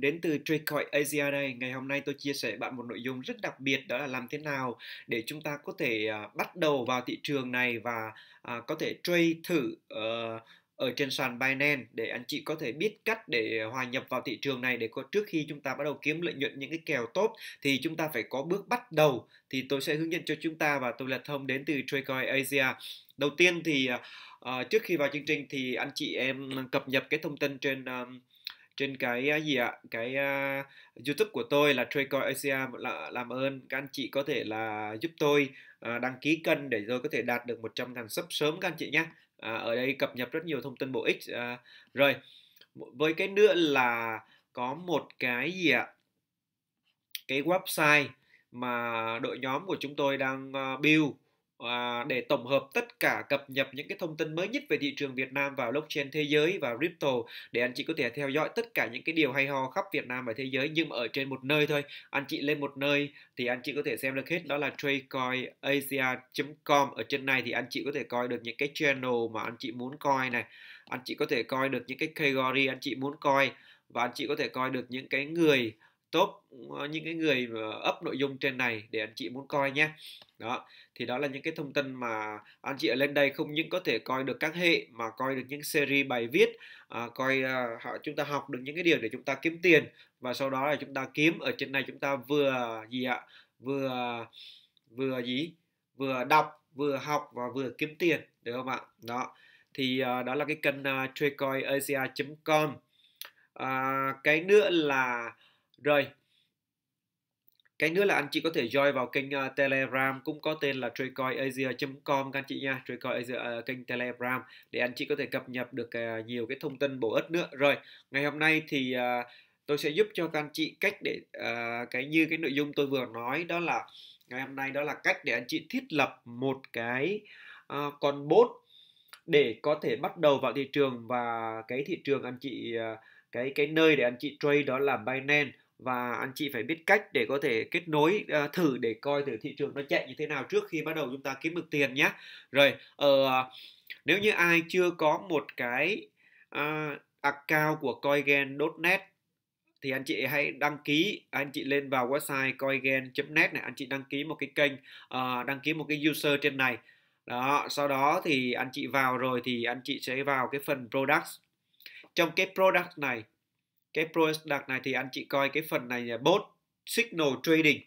Đến từ Tricoy Asia đây, ngày hôm nay tôi chia sẻ bạn một nội dung rất đặc biệt đó là làm thế nào để chúng ta có thể uh, bắt đầu vào thị trường này và uh, có thể trade thử uh, ở trên sàn Binance để anh chị có thể biết cách để hòa nhập vào thị trường này để có trước khi chúng ta bắt đầu kiếm lợi nhuận những cái kèo tốt thì chúng ta phải có bước bắt đầu thì tôi sẽ hướng dẫn cho chúng ta và tôi là Thông đến từ Tradecoin Asia. Đầu tiên thì uh, trước khi vào chương trình thì anh chị em cập nhật cái thông tin trên uh, trên cái gì ạ cái uh, YouTube của tôi là Tradecoin Asia là, làm ơn các anh chị có thể là giúp tôi uh, đăng ký kênh để tôi có thể đạt được 100 ngàn sub sớm các anh chị nhé uh, à, ở đây cập nhật rất nhiều thông tin bổ ích uh, rồi với cái nữa là có một cái gì ạ cái website mà đội nhóm của chúng tôi đang build à, để tổng hợp tất cả cập nhật những cái thông tin mới nhất về thị trường Việt Nam và blockchain thế giới và crypto để anh chị có thể theo dõi tất cả những cái điều hay ho khắp Việt Nam và thế giới nhưng mà ở trên một nơi thôi anh chị lên một nơi thì anh chị có thể xem được hết đó là tradecoinasia.com ở trên này thì anh chị có thể coi được những cái channel mà anh chị muốn coi này anh chị có thể coi được những cái category anh chị muốn coi và anh chị có thể coi được những cái người top ờ, những cái người up nội dung trên này để anh chị muốn coi nhé đó thì đó là những cái thông tin mà anh chị ở lên đây không những có thể coi được các hệ mà coi được những series bài viết à, coi à, họ à, chúng ta học được những cái điều để chúng ta kiếm tiền và sau đó là chúng ta kiếm ở trên này chúng ta vừa gì ạ vừa vừa gì vừa đọc vừa học và vừa kiếm tiền được không ạ đó thì à, đó là cái kênh uh, ờ, tradecoinasia.com à, cái nữa là rồi, cái nữa là anh chị có thể join vào kênh uh, Telegram cũng có tên là tradecoinasia.com các anh chị nha, tradecoinasia uh, ờ, kênh Telegram để anh chị có thể cập nhật được uh, nhiều cái thông tin bổ ích nữa. Rồi, ngày hôm nay thì uh, tôi sẽ giúp cho các anh chị cách để uh, cái như cái nội dung tôi vừa nói đó là ngày hôm nay đó là cách để anh chị thiết lập một cái uh, con bot để có thể bắt đầu vào thị trường và cái thị trường anh chị uh, cái cái nơi để anh chị trade đó là Binance và anh chị phải biết cách để có thể kết nối uh, thử để coi thử thị trường nó chạy như thế nào trước khi bắt đầu chúng ta kiếm được tiền nhé rồi uh, nếu như ai chưa có một cái uh, account của coingen.net thì anh chị hãy đăng ký anh chị lên vào website coingen.net này anh chị đăng ký một cái kênh uh, đăng ký một cái user trên này đó sau đó thì anh chị vào rồi thì anh chị sẽ vào cái phần products trong cái product này cái product này thì anh chị coi cái phần này là bot signal trading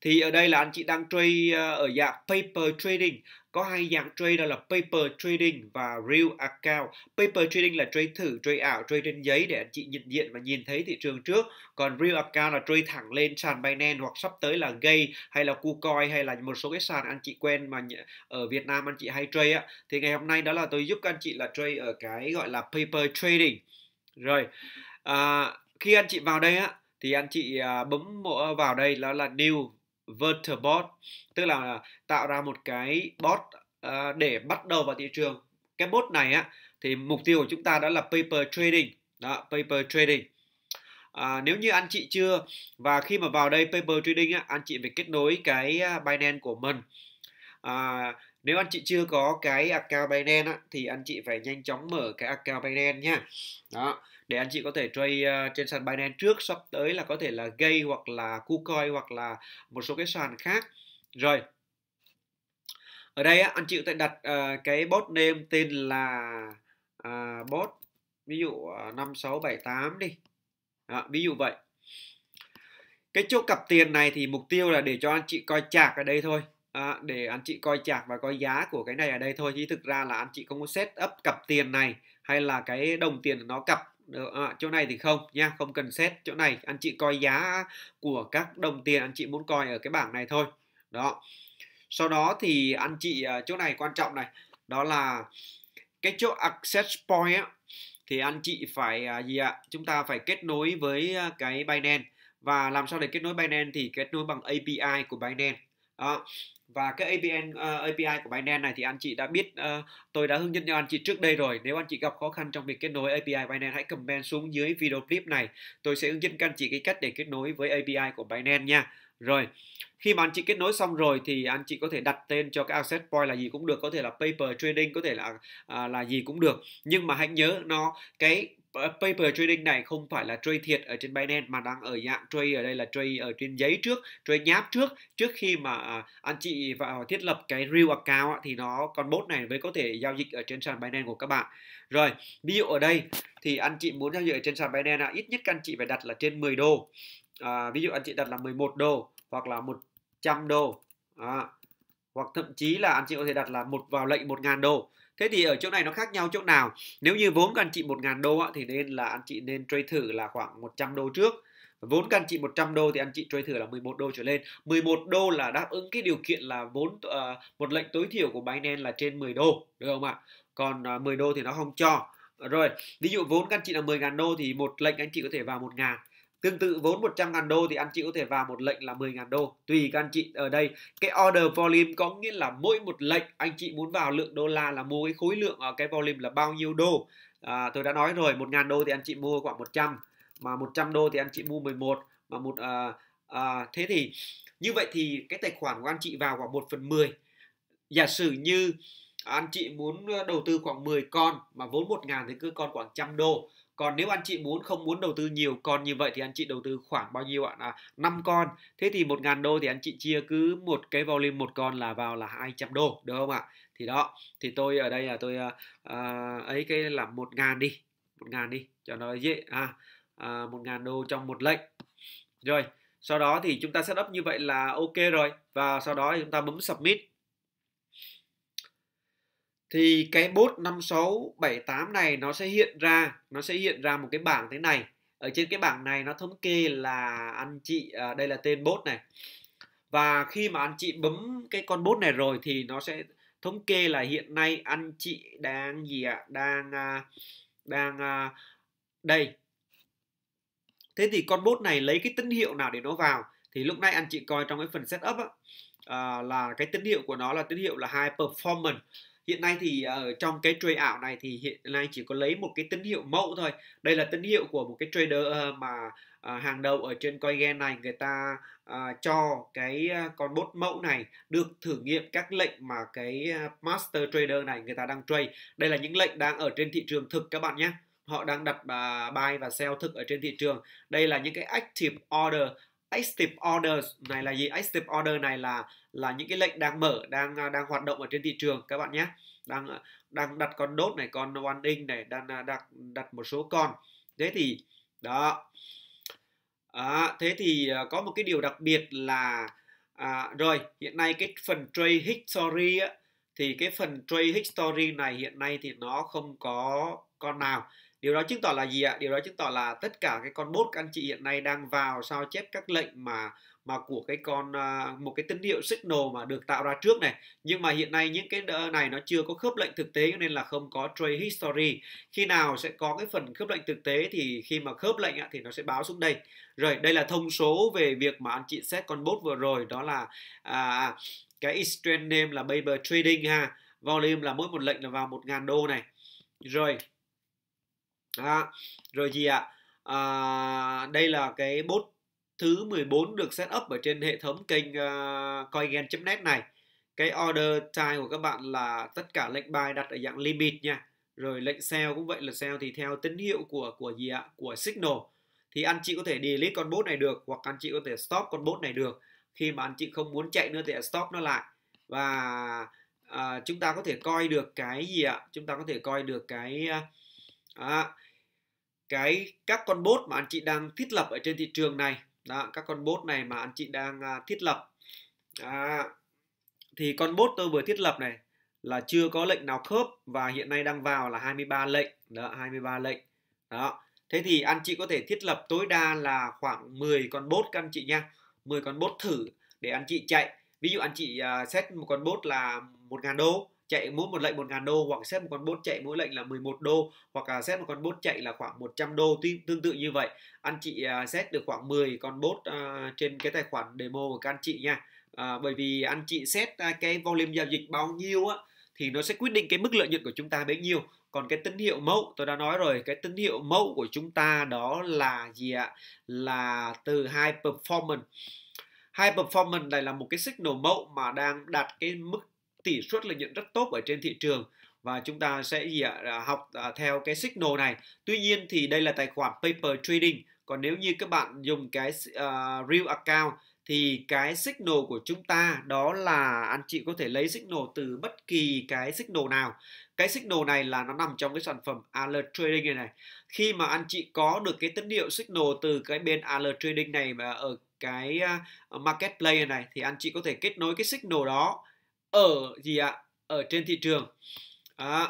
thì ở đây là anh chị đang trade ờ, ở dạng paper trading có hai dạng trade đó là paper trading và real account paper trading là trade thử trade ảo trade trên giấy để anh chị nhận diện và nhìn thấy thị trường trước còn real account là trade thẳng lên sàn binance hoặc sắp tới là gay hay là kucoin hay là một số cái sàn anh chị quen mà ở việt nam anh chị hay trade á thì ngày hôm nay đó là tôi giúp anh chị là trade ở cái gọi là paper trading rồi à, khi anh chị vào đây á thì anh chị à, bấm vào đây đó là new vertebot tức là tạo ra một cái bot à, để bắt đầu vào thị trường cái bot này á thì mục tiêu của chúng ta đó là paper trading đó paper trading À, nếu như anh chị chưa và khi mà vào đây paper trading á, anh chị phải kết nối cái à, Binance của mình à, nếu anh chị chưa có cái account Binance á, thì anh chị phải nhanh chóng mở cái account Binance nhá đó để anh chị có thể trade uh, trên sàn Binance trước sắp tới là có thể là Gay hoặc là KuCoin hoặc là một số cái sàn khác rồi ở đây á, anh chị có thể đặt uh, cái bot name tên là uh, bot ví dụ năm sáu bảy tám đi đó, ví dụ vậy cái chỗ cặp tiền này thì mục tiêu là để cho anh chị coi chạc ở đây thôi à, để anh chị coi chạc và coi giá của cái này ở đây thôi chứ thực ra là anh chị không có set up cặp tiền này hay là cái đồng tiền nó cặp à, chỗ này thì không nha không cần set chỗ này anh chị coi giá của các đồng tiền anh chị muốn coi ở cái bảng này thôi đó sau đó thì anh chị à, chỗ này quan trọng này đó là cái chỗ access point á, thì anh chị phải à, gì ạ chúng ta phải kết nối với à, cái Binance và làm sao để kết nối Binance thì kết nối bằng API của Binance đó và cái API ờ, uh, API của Binance này thì anh chị đã biết uh, tôi đã hướng dẫn cho anh chị trước đây rồi nếu anh chị gặp khó khăn trong việc kết nối API Binance hãy comment xuống dưới video clip này tôi sẽ hướng dẫn các anh chị cái cách để kết nối với API của Binance nha rồi khi mà anh chị kết nối xong rồi thì anh chị có thể đặt tên cho cái asset point là gì cũng được có thể là paper trading có thể là à, là gì cũng được nhưng mà hãy nhớ nó cái paper trading này không phải là trade thiệt ở trên Binance mà đang ở dạng trade ở đây là trade ở trên giấy trước, trade nháp trước trước khi mà à, anh chị vào thiết lập cái real account thì nó con bot này mới có thể giao dịch ở trên sàn Binance của các bạn. Rồi, ví dụ ở đây thì anh chị muốn giao dịch ở trên sàn Binance ít nhất anh chị phải đặt là trên 10 đô. À, ví dụ anh chị đặt là 11 đô hoặc là 100 đô. À, hoặc thậm chí là anh chị có thể đặt là một vào lệnh 1.000 đô Thế thì ở chỗ này nó khác nhau chỗ nào? Nếu như vốn của anh chị 1.000 đô thì nên là anh chị nên trade thử là khoảng 100 đô trước. Vốn của anh chị 100 đô thì anh chị trade thử là 11 đô trở lên. 11 đô là đáp ứng cái điều kiện là vốn ờ, một lệnh tối thiểu của Binance là trên 10 đô, được không ạ? Còn uh, ờ, 10 đô thì nó không cho. Rồi, ví dụ vốn các anh chị là 10.000 đô thì một lệnh anh chị có thể vào 1.000 Tương tự vốn 100.000 đô thì anh chị có thể vào một lệnh là 10.000 đô. Tùy các anh chị ở đây, cái order volume có nghĩa là mỗi một lệnh anh chị muốn vào lượng đô la là mua cái khối lượng ở ờ, cái volume là bao nhiêu đô. À, tôi đã nói rồi, 1.000 đô thì anh chị mua khoảng 100, mà 100 đô thì anh chị mua 11, mà một à, à, thế thì như vậy thì cái tài khoản của anh chị vào khoảng 1 phần 10. Giả sử như anh chị muốn đầu tư khoảng 10 con mà vốn 1 ngàn thì cứ con khoảng trăm đô còn nếu anh chị muốn không muốn đầu tư nhiều con như vậy thì anh chị đầu tư khoảng bao nhiêu ạ à, 5 con thế thì 1.000 đô thì anh chị chia cứ một cái volume một con là vào là 200 đô được không ạ thì đó thì tôi ở đây là tôi à, ấy cái là 1.000 đi 1.000 đi cho nó dễ ha ờ, à 1.000 đô trong một lệnh rồi sau đó thì chúng ta setup như vậy là ok rồi và sau đó thì chúng ta bấm submit thì cái bot 5678 này nó sẽ hiện ra nó sẽ hiện ra một cái bảng thế này ở trên cái bảng này nó thống kê là anh chị à, đây là tên bot này và khi mà anh chị bấm cái con bot này rồi thì nó sẽ thống kê là hiện nay anh chị đang gì ạ đang à, đang à, đây thế thì con bot này lấy cái tín hiệu nào để nó vào thì lúc này anh chị coi trong cái phần setup á, là cái tín hiệu của nó là tín hiệu là high performance hiện nay thì ở ờ, trong cái trade ảo này thì hiện nay chỉ có lấy một cái tín hiệu mẫu thôi đây là tín hiệu của một cái trader ờ, mà ờ, hàng đầu ở trên coingen này người ta cho cái con bot mẫu này được thử nghiệm các lệnh mà cái master trader này người ta đang trade đây là những lệnh đang ở trên thị trường thực các bạn nhé họ đang đặt uh, buy và sell thực ở trên thị trường đây là những cái active order active orders này là gì active order này là là những cái lệnh đang mở đang à, đang hoạt động ở trên thị trường các bạn nhé đang à, đang đặt con đốt này con one inch này đang à, đặt đặt một số con thế thì đó à, thế thì có một cái điều đặc biệt là à, rồi hiện nay cái phần trade history á, thì cái phần trade history này hiện nay thì nó không có con nào điều đó chứng tỏ là gì ạ điều đó chứng tỏ là tất cả cái con bot các anh chị hiện nay đang vào sao chép các lệnh mà mà của cái con à, một cái tín hiệu signal mà được tạo ra trước này nhưng mà hiện nay những cái này nó chưa có khớp lệnh thực tế nên là không có trade history khi nào sẽ có cái phần khớp lệnh thực tế thì khi mà khớp lệnh thì nó sẽ báo xuống đây rồi đây là thông số về việc mà anh chị xét con bot vừa rồi đó là à, cái exchange name là paper trading ha volume là mỗi một lệnh là vào 1.000 đô này rồi à, rồi gì ạ à, đây là cái bot thứ 14 được set up ở trên hệ thống kênh uh, à, coingen.net này cái order time của các bạn là tất cả lệnh buy đặt ở dạng limit nha rồi lệnh sell cũng vậy là sell thì theo tín hiệu của của gì ạ của signal thì anh chị có thể delete con bot này được hoặc anh chị có thể stop con bot này được khi mà anh chị không muốn chạy nữa thì stop nó lại và à, chúng ta có thể coi được cái gì ạ chúng ta có thể coi được cái uh, à, cái các con bot mà anh chị đang thiết lập ở trên thị trường này đó, các con bot này mà anh chị đang à, thiết lập à, thì con bot tôi vừa thiết lập này là chưa có lệnh nào khớp và hiện nay đang vào là 23 lệnh đó 23 lệnh đó thế thì anh chị có thể thiết lập tối đa là khoảng 10 con bot các anh chị nha 10 con bot thử để anh chị chạy ví dụ anh chị uh, một con bot là 1.000 đô chạy mỗi một lệnh 1.000 đô hoặc xét một con bốt chạy mỗi lệnh là 11 đô hoặc là xét một con bốt chạy là khoảng 100 đô tương tự như vậy anh chị à, xét được khoảng 10 con bốt à, trên cái tài khoản demo của các anh chị nha à, bởi vì anh chị xét à, cái volume giao dịch bao nhiêu á thì nó sẽ quyết định cái mức lợi nhuận của chúng ta bấy nhiêu còn cái tín hiệu mẫu tôi đã nói rồi cái tín hiệu mẫu của chúng ta đó là gì ạ là từ hai performance hai performance này là một cái signal mẫu mà đang đạt cái mức tỷ suất lợi nhuận rất tốt ở trên thị trường và chúng ta sẽ à, học à, theo cái signal này. Tuy nhiên thì đây là tài khoản paper trading. Còn nếu như các bạn dùng cái uh, real account thì cái signal của chúng ta đó là anh chị có thể lấy signal từ bất kỳ cái signal nào. Cái signal này là nó nằm trong cái sản phẩm alert trading này này. Khi mà anh chị có được cái tín hiệu signal từ cái bên alert trading này mà ở cái market marketplace này thì anh chị có thể kết nối cái signal đó ở gì ạ? Ở trên thị trường. À,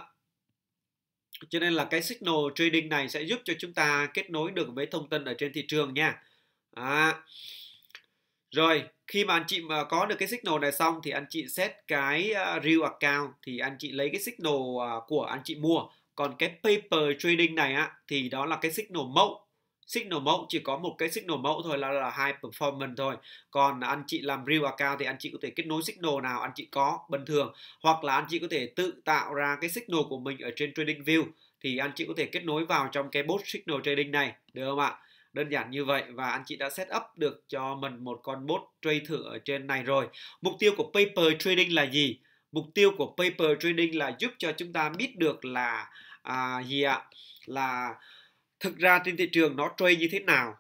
cho nên là cái signal trading này sẽ giúp cho chúng ta kết nối được với thông tin ở trên thị trường nha. À. Rồi, khi mà anh chị mà có được cái signal này xong thì anh chị set cái ờ, real account thì anh chị lấy cái signal ờ, của anh chị mua. Còn cái paper trading này á thì đó là cái signal mẫu signal mẫu chỉ có một cái signal mẫu thôi là là high performance thôi còn anh chị làm real account thì anh chị có thể kết nối signal nào anh chị có bình thường hoặc là anh chị có thể tự tạo ra cái signal của mình ở trên trading view thì anh chị có thể kết nối vào trong cái bot signal trading này được không ạ đơn giản như vậy và anh chị đã set up được cho mình một con bot trade thử ở trên này rồi mục tiêu của paper trading là gì mục tiêu của paper trading là giúp cho chúng ta biết được là à, gì ạ là thực ra trên thị trường nó trade như thế nào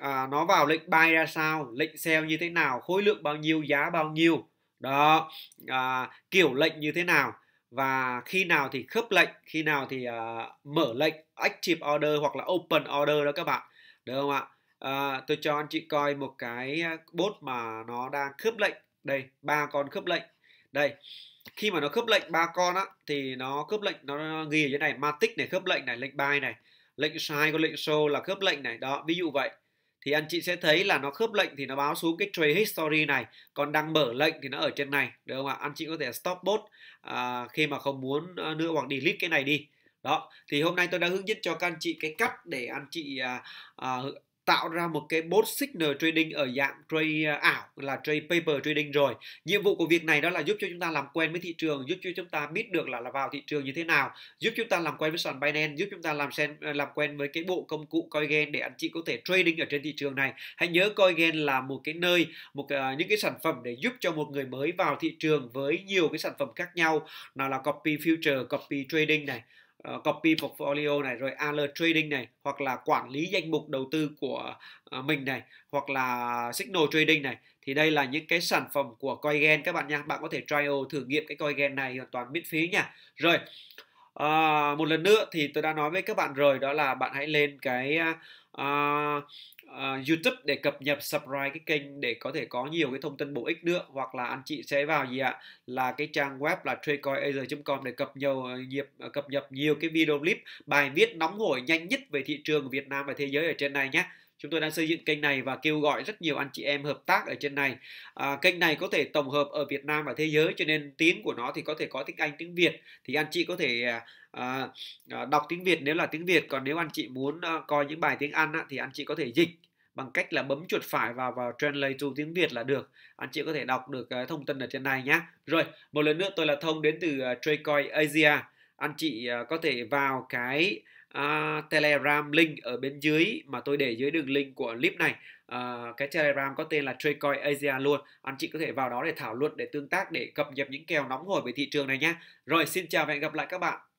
à, nó vào lệnh buy ra sao lệnh sell như thế nào khối lượng bao nhiêu giá bao nhiêu đó à, kiểu lệnh như thế nào và khi nào thì khớp lệnh khi nào thì uh, mở lệnh active order hoặc là open order đó các bạn được không ạ à, tôi cho anh chị coi một cái à, bot mà nó đang khớp lệnh đây ba con khớp lệnh đây khi mà nó khớp lệnh ba con á thì nó khớp lệnh nó, nó ghi ở dưới này matic này khớp lệnh này lệnh buy này lệnh size có lệnh show là khớp lệnh này đó ví dụ vậy thì anh chị sẽ thấy là nó khớp lệnh thì nó báo xuống cái trade history này còn đang mở lệnh thì nó ở trên này được không ạ anh chị có thể stop bot à, khi mà không muốn à, nữa hoặc delete cái này đi đó thì hôm nay tôi đã hướng dẫn cho các anh chị cái cách để anh chị à, à, tạo ra một cái bot signal trading ở dạng trade à, ảo là trade paper trading rồi nhiệm vụ của việc này đó là giúp cho chúng ta làm quen với thị trường giúp cho chúng ta biết được là là vào thị trường như thế nào giúp chúng ta làm quen với sàn Binance giúp chúng ta làm sen à, làm quen với cái bộ công cụ coinGen để anh chị có thể trading ở trên thị trường này hãy nhớ coinGen là một cái nơi một uh, những cái sản phẩm để giúp cho một người mới vào thị trường với nhiều cái sản phẩm khác nhau nào là copy future copy trading này Ờ, copy portfolio này rồi alert trading này hoặc là quản lý danh mục đầu tư của ờ, mình này hoặc là signal trading này thì đây là những cái sản phẩm của coingen các bạn nha bạn có thể trial thử nghiệm cái coingen này hoàn toàn miễn phí nha rồi uh, một lần nữa thì tôi đã nói với các bạn rồi đó là bạn hãy lên cái uh, uh, YouTube để cập nhật subscribe cái kênh để có thể có nhiều cái thông tin bổ ích nữa hoặc là anh chị sẽ vào gì ạ là cái trang web là tradecoinasia.com để cập nhật ờ, nhịp ờ, cập nhật nhiều cái video clip bài viết nóng hổi nhanh nhất về thị trường Việt Nam và thế giới ở trên này nhé chúng tôi đang xây dựng kênh này và kêu gọi rất nhiều anh chị em hợp tác ở trên này à, kênh này có thể tổng hợp ở Việt Nam và thế giới cho nên tiếng của nó thì có thể có tiếng Anh tiếng Việt thì anh chị có thể à, À, à, đọc tiếng Việt nếu là tiếng Việt còn nếu anh chị muốn ờ, coi những bài tiếng Anh á, thì anh chị có thể dịch bằng cách là bấm chuột phải vào vào translate to tiếng Việt là được. Anh chị có thể đọc được cái ờ, thông tin ở trên này nhé. Rồi, một lần nữa tôi là Thông đến từ ờ, Tradecoin Asia. Anh chị có thể vào cái uh, Telegram link ở bên dưới mà tôi để dưới đường link của clip này. Uh, cái Telegram có tên là Tradecoin Asia luôn. Anh chị có thể vào đó để thảo luận, để tương tác, để cập nhật những kèo nóng hổi về thị trường này nhé. Rồi, xin chào và hẹn gặp lại các bạn.